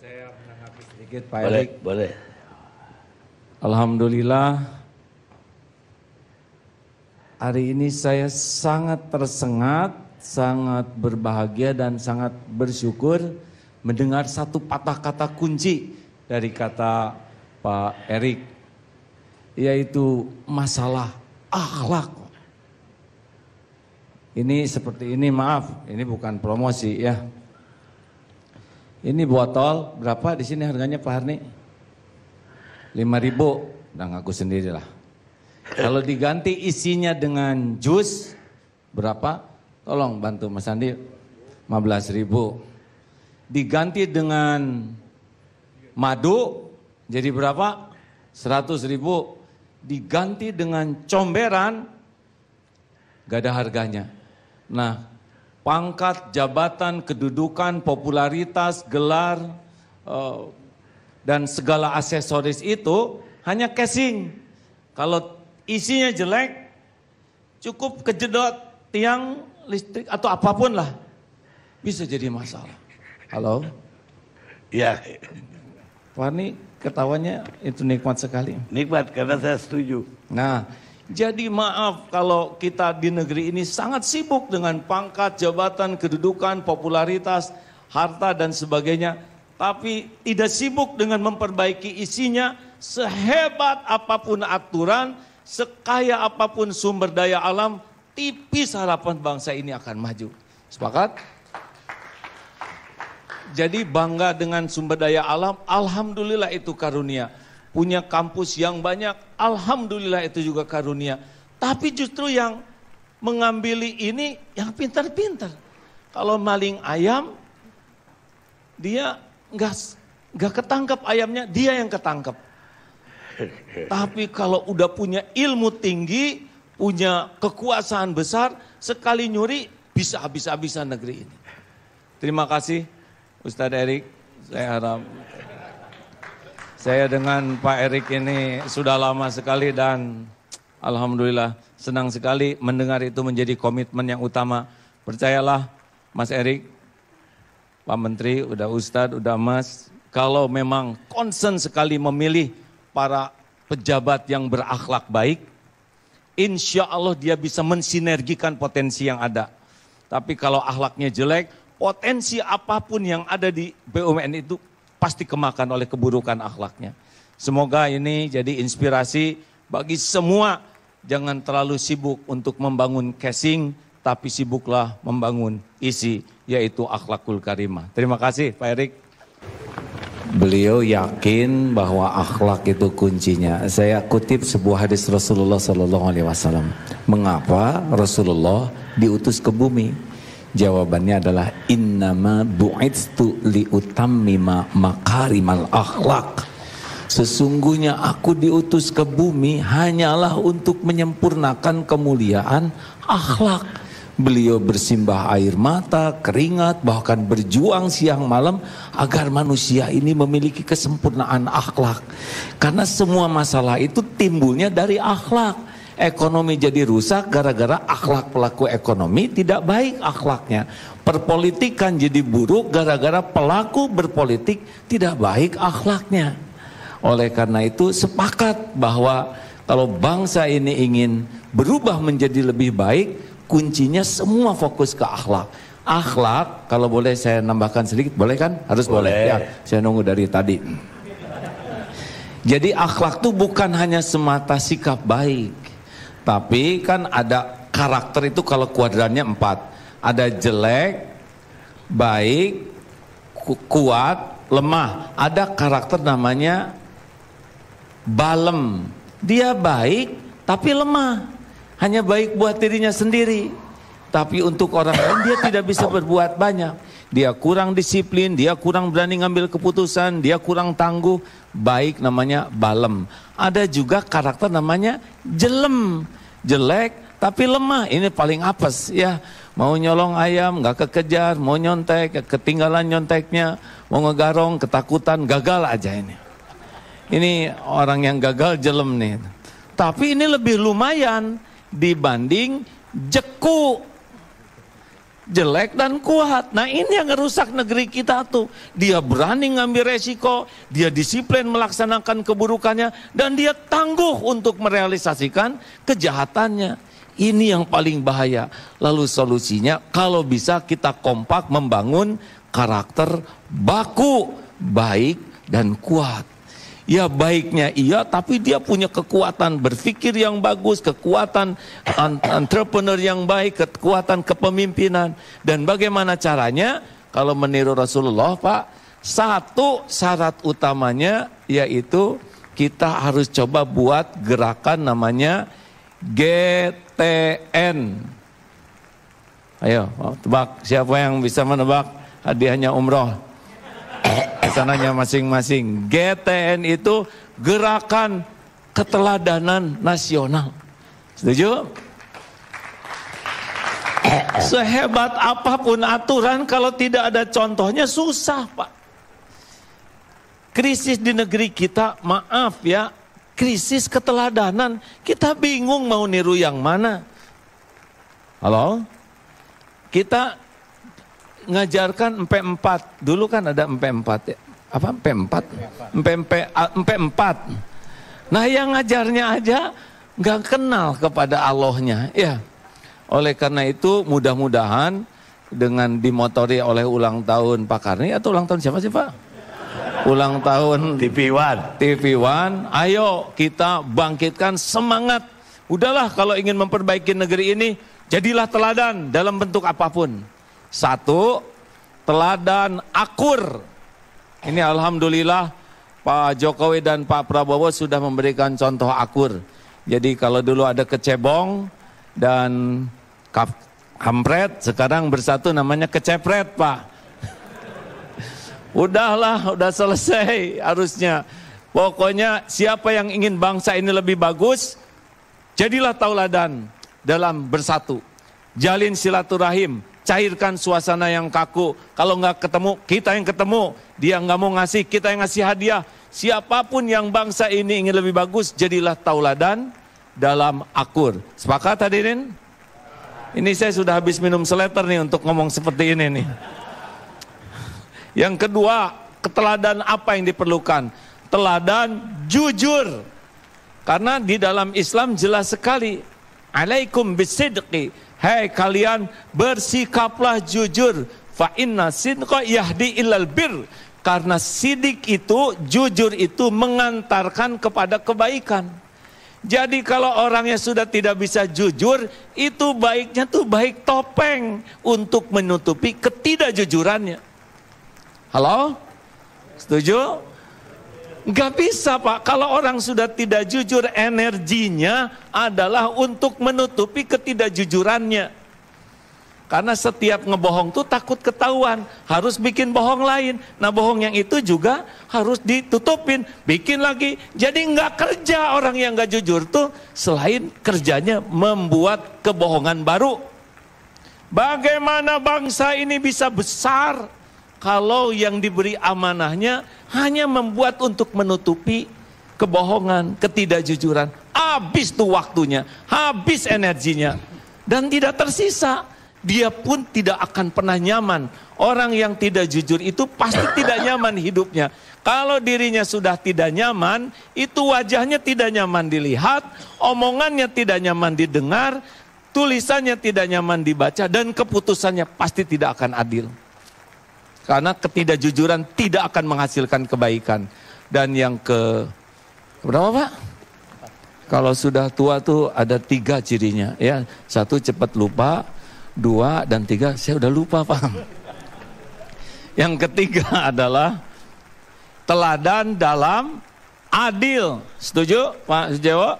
saya menanggapi sedikit Pak boleh, Erik? Boleh. Alhamdulillah hari ini saya sangat tersengat, sangat berbahagia dan sangat bersyukur mendengar satu patah kata kunci dari kata Pak Erik yaitu masalah akhlak. Ini seperti ini maaf, ini bukan promosi ya. Ini botol berapa di sini harganya Pak Harni? 5000 dan aku sendirilah. Kalau diganti isinya dengan jus berapa? Tolong bantu Mas Andi 15.000. Diganti dengan madu jadi berapa? 100.000. Diganti dengan comberan gak ada harganya. Nah, pangkat, jabatan, kedudukan, popularitas, gelar, eh, dan segala aksesoris itu hanya casing. Kalau isinya jelek, cukup kejedot tiang listrik atau apapun lah. Bisa jadi masalah. Halo? Ya. Fani ketawanya itu nikmat sekali. Nikmat karena saya setuju. Nah, jadi maaf kalau kita di negeri ini sangat sibuk dengan pangkat, jabatan, kedudukan, popularitas, harta dan sebagainya, tapi tidak sibuk dengan memperbaiki isinya sehebat apapun aturan, sekaya apapun sumber daya alam, tipis harapan bangsa ini akan maju. Sepakat? Jadi bangga dengan sumber daya alam, alhamdulillah itu karunia punya kampus yang banyak, alhamdulillah itu juga karunia. Tapi justru yang mengambil ini yang pintar-pintar. Kalau maling ayam, dia nggak nggak ketangkep ayamnya, dia yang ketangkep. Tapi kalau udah punya ilmu tinggi, punya kekuasaan besar, sekali nyuri bisa habis-habisan negeri ini. Terima kasih Ustadz Erik, saya harap saya dengan Pak Erik ini sudah lama sekali dan Alhamdulillah senang sekali mendengar itu menjadi komitmen yang utama. Percayalah Mas Erik, Pak Menteri, udah Ustadz, udah Mas, kalau memang konsen sekali memilih para pejabat yang berakhlak baik, insya Allah dia bisa mensinergikan potensi yang ada. Tapi kalau akhlaknya jelek, potensi apapun yang ada di BUMN itu pasti kemakan oleh keburukan akhlaknya. Semoga ini jadi inspirasi bagi semua. Jangan terlalu sibuk untuk membangun casing, tapi sibuklah membangun isi, yaitu akhlakul karimah. Terima kasih Pak Erik. Beliau yakin bahwa akhlak itu kuncinya. Saya kutip sebuah hadis Rasulullah Sallallahu Alaihi Wasallam. Mengapa Rasulullah diutus ke bumi? Jawabannya adalah innama bu'itstu liutammima makarimal akhlak. Sesungguhnya aku diutus ke bumi hanyalah untuk menyempurnakan kemuliaan akhlak. Beliau bersimbah air mata, keringat, bahkan berjuang siang malam agar manusia ini memiliki kesempurnaan akhlak. Karena semua masalah itu timbulnya dari akhlak. Ekonomi jadi rusak gara-gara akhlak pelaku ekonomi tidak baik akhlaknya. Perpolitikan jadi buruk gara-gara pelaku berpolitik tidak baik akhlaknya. Oleh karena itu sepakat bahwa kalau bangsa ini ingin berubah menjadi lebih baik, kuncinya semua fokus ke akhlak akhlak kalau boleh saya nambahkan sedikit boleh kan harus boleh, boleh. ya saya nunggu dari tadi jadi akhlak itu bukan hanya semata sikap baik tapi kan ada karakter itu kalau kuadrannya empat. Ada jelek, baik, ku kuat, lemah. Ada karakter namanya balem. Dia baik tapi lemah. Hanya baik buat dirinya sendiri. Tapi untuk orang lain dia tidak bisa berbuat banyak dia kurang disiplin, dia kurang berani ngambil keputusan, dia kurang tangguh, baik namanya balem. Ada juga karakter namanya jelem, jelek tapi lemah, ini paling apes ya. Mau nyolong ayam nggak kekejar, mau nyontek ketinggalan nyonteknya, mau ngegarong ketakutan gagal aja ini. Ini orang yang gagal jelem nih. Tapi ini lebih lumayan dibanding jeku jelek dan kuat. Nah ini yang ngerusak negeri kita tuh. Dia berani ngambil resiko, dia disiplin melaksanakan keburukannya, dan dia tangguh untuk merealisasikan kejahatannya. Ini yang paling bahaya. Lalu solusinya kalau bisa kita kompak membangun karakter baku, baik, dan kuat. Ya baiknya iya, tapi dia punya kekuatan berpikir yang bagus, kekuatan entrepreneur yang baik, kekuatan kepemimpinan. Dan bagaimana caranya? Kalau meniru Rasulullah, Pak, satu syarat utamanya yaitu kita harus coba buat gerakan namanya GTN. Ayo, tebak siapa yang bisa menebak hadiahnya umroh? sananya masing-masing. GTN itu gerakan keteladanan nasional. Setuju? Sehebat apapun aturan kalau tidak ada contohnya susah, Pak. Krisis di negeri kita, maaf ya, krisis keteladanan. Kita bingung mau niru yang mana. Halo? Kita ngajarkan empe empat. Dulu kan ada empe empat ya. Apa empe empat? Empe empe, ah, empe empat. Nah yang ngajarnya aja nggak kenal kepada Allahnya. Ya. Oleh karena itu mudah-mudahan dengan dimotori oleh ulang tahun Pak Karni atau ulang tahun siapa sih Pak? Ulang tahun TV One. TV One. Ayo kita bangkitkan semangat. Udahlah kalau ingin memperbaiki negeri ini, jadilah teladan dalam bentuk apapun. Satu, teladan akur. Ini alhamdulillah Pak Jokowi dan Pak Prabowo sudah memberikan contoh akur. Jadi kalau dulu ada kecebong dan kap, kampret, sekarang bersatu namanya kecepret Pak. Udahlah, udah selesai harusnya. Pokoknya siapa yang ingin bangsa ini lebih bagus, jadilah tauladan dalam bersatu. Jalin silaturahim, cairkan suasana yang kaku. Kalau nggak ketemu, kita yang ketemu. Dia nggak mau ngasih, kita yang ngasih hadiah. Siapapun yang bangsa ini ingin lebih bagus, jadilah tauladan dalam akur. Sepakat hadirin? Ini saya sudah habis minum seleter nih untuk ngomong seperti ini nih. Yang kedua, keteladan apa yang diperlukan? Teladan jujur. Karena di dalam Islam jelas sekali alaikum bisidqi hai hey, kalian bersikaplah jujur fa inna sidqa yahdi ilal bir karena sidik itu jujur itu mengantarkan kepada kebaikan jadi kalau orangnya sudah tidak bisa jujur itu baiknya tuh baik topeng untuk menutupi ketidakjujurannya halo setuju Gak bisa Pak, kalau orang sudah tidak jujur energinya adalah untuk menutupi ketidakjujurannya. Karena setiap ngebohong tuh takut ketahuan, harus bikin bohong lain. Nah bohong yang itu juga harus ditutupin, bikin lagi. Jadi nggak kerja orang yang nggak jujur tuh selain kerjanya membuat kebohongan baru. Bagaimana bangsa ini bisa besar? kalau yang diberi amanahnya hanya membuat untuk menutupi kebohongan, ketidakjujuran. Habis tuh waktunya, habis energinya. Dan tidak tersisa, dia pun tidak akan pernah nyaman. Orang yang tidak jujur itu pasti tidak nyaman hidupnya. Kalau dirinya sudah tidak nyaman, itu wajahnya tidak nyaman dilihat, omongannya tidak nyaman didengar, tulisannya tidak nyaman dibaca, dan keputusannya pasti tidak akan adil. Karena ketidakjujuran tidak akan menghasilkan kebaikan. Dan yang ke berapa Pak? Kalau sudah tua tuh ada tiga cirinya ya. Satu cepat lupa, dua dan tiga saya udah lupa Pak. Yang ketiga adalah teladan dalam adil. Setuju Pak Sujewo?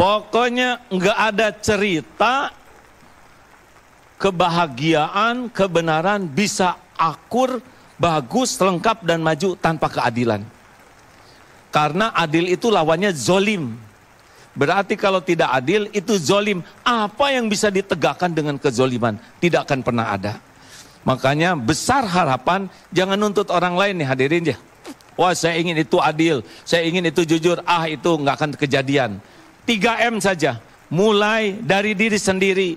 Pokoknya nggak ada cerita kebahagiaan, kebenaran bisa akur, bagus, lengkap, dan maju tanpa keadilan. Karena adil itu lawannya zolim. Berarti kalau tidak adil itu zolim. Apa yang bisa ditegakkan dengan kezoliman? Tidak akan pernah ada. Makanya besar harapan jangan nuntut orang lain nih hadirin ya. Wah saya ingin itu adil, saya ingin itu jujur. Ah itu nggak akan kejadian. 3M saja. Mulai dari diri sendiri,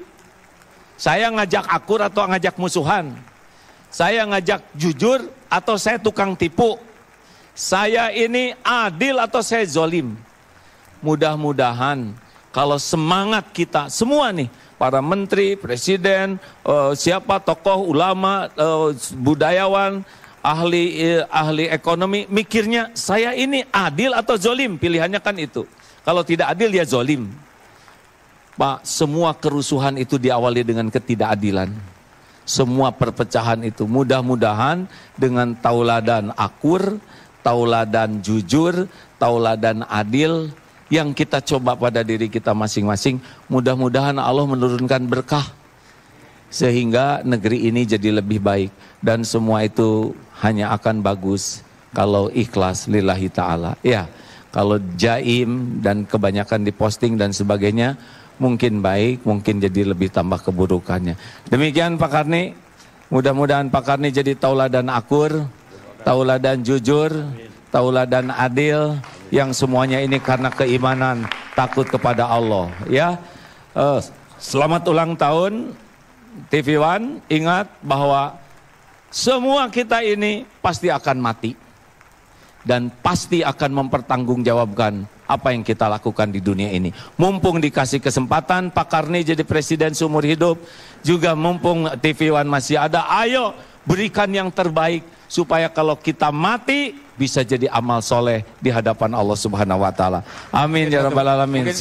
saya ngajak akur atau ngajak musuhan? Saya ngajak jujur atau saya tukang tipu? Saya ini adil atau saya zolim? Mudah-mudahan kalau semangat kita semua nih para menteri, presiden, eh, siapa tokoh ulama, eh, budayawan, ahli eh, ahli ekonomi mikirnya saya ini adil atau zolim pilihannya kan itu. Kalau tidak adil ya zolim. Pak, semua kerusuhan itu diawali dengan ketidakadilan. Semua perpecahan itu mudah-mudahan dengan tauladan akur, tauladan jujur, tauladan adil yang kita coba pada diri kita masing-masing, mudah-mudahan Allah menurunkan berkah sehingga negeri ini jadi lebih baik dan semua itu hanya akan bagus kalau ikhlas lillahi taala. Ya, kalau jaim dan kebanyakan diposting dan sebagainya mungkin baik, mungkin jadi lebih tambah keburukannya. Demikian Pak Karni, mudah-mudahan Pak Karni jadi tauladan akur, tauladan jujur, tauladan adil, yang semuanya ini karena keimanan, takut kepada Allah. Ya, uh, selamat ulang tahun TV One, ingat bahwa semua kita ini pasti akan mati dan pasti akan mempertanggungjawabkan apa yang kita lakukan di dunia ini. Mumpung dikasih kesempatan Pak Karni jadi presiden seumur hidup, juga mumpung TV One masih ada, ayo berikan yang terbaik supaya kalau kita mati bisa jadi amal soleh di hadapan Allah Subhanahu wa taala. Amin ya rabbal alamin.